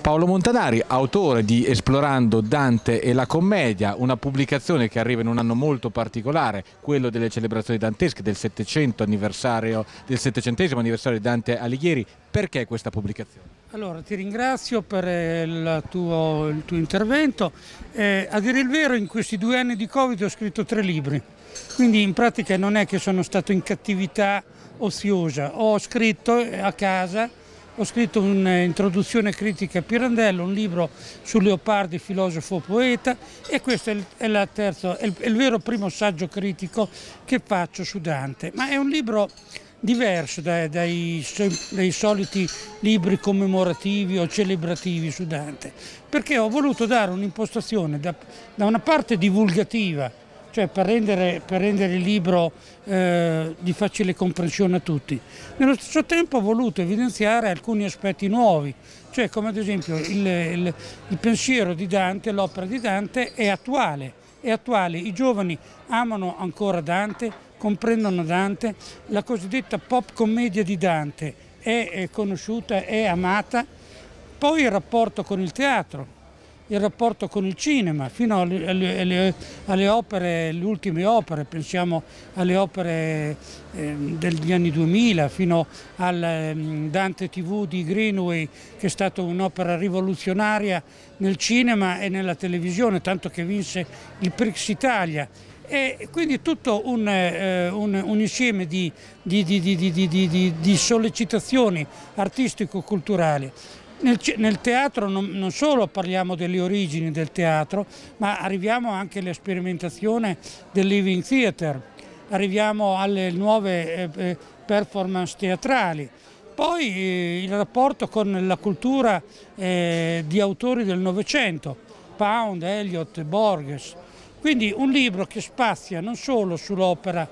Paolo Montanari, autore di Esplorando Dante e la commedia, una pubblicazione che arriva in un anno molto particolare, quello delle celebrazioni dantesche del, 700 anniversario, del 700 anniversario di Dante Alighieri. Perché questa pubblicazione? Allora, ti ringrazio per eh, il tuo, il tuo intervento. Eh, a dire il vero, in questi due anni di Covid ho scritto tre libri, quindi in pratica non è che sono stato in cattività oziosa, ho scritto eh, a casa ho scritto un'introduzione critica a Pirandello, un libro su Leopardi, filosofo poeta e questo è il, terzo, è il, è il vero primo saggio critico che faccio su Dante. Ma è un libro diverso dai, dai, dai, soliti libri commemorativi o celebrativi su Dante, perché ho voluto dare un'impostazione da, da una parte divulgativa cioè per rendere, per rendere il libro eh, di facile comprensione a tutti. Nello stesso tempo ho voluto evidenziare alcuni aspetti nuovi, cioè come ad esempio il, il, il pensiero di Dante, l'opera di Dante è attuale, è attuale, i giovani amano ancora Dante, comprendono Dante, la cosiddetta pop commedia di Dante è conosciuta, è amata, poi il rapporto con il teatro, il rapporto con il cinema, fino alle, alle, alle opere, le ultime opere, pensiamo alle opere eh, degli anni 2000, fino al um, Dante TV di Greenway, che è stata un'opera rivoluzionaria nel cinema e nella televisione, tanto che vinse il Prix Italia. E quindi tutto un, eh, un, un insieme di, di, di, di sollecitazioni artistico-culturali. Nel, nel teatro non, non, solo parliamo delle origini del teatro, ma arriviamo anche alla sperimentazione del living theater, arriviamo alle nuove eh, eh, performance teatrali, poi eh, il rapporto con la cultura eh, di autori del Novecento, Pound, Eliot, Borges, quindi un libro che spazia non solo sull'opera,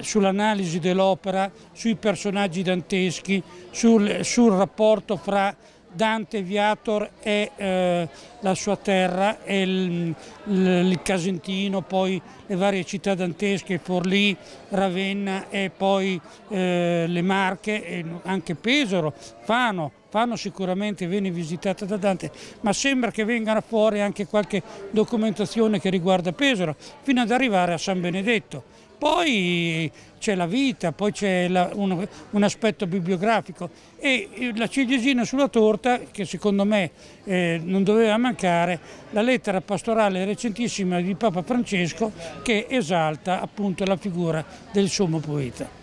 sull'analisi dell'opera, sui personaggi danteschi, sul, sul rapporto fra Dante Viator è eh, la sua terra, è il, il, Casentino, poi le varie città dantesche, Forlì, Ravenna e poi eh, le Marche, e anche Pesaro, Fano. Fano sicuramente viene visitata da Dante, ma sembra che venga fuori anche qualche documentazione che riguarda Pesaro, fino ad arrivare a San Benedetto poi c'è la vita, poi c'è un, un, aspetto bibliografico e la ciliegina sulla torta, che secondo me eh, non doveva mancare, la lettera pastorale recentissima di Papa Francesco che esalta appunto la figura del sommo poeta.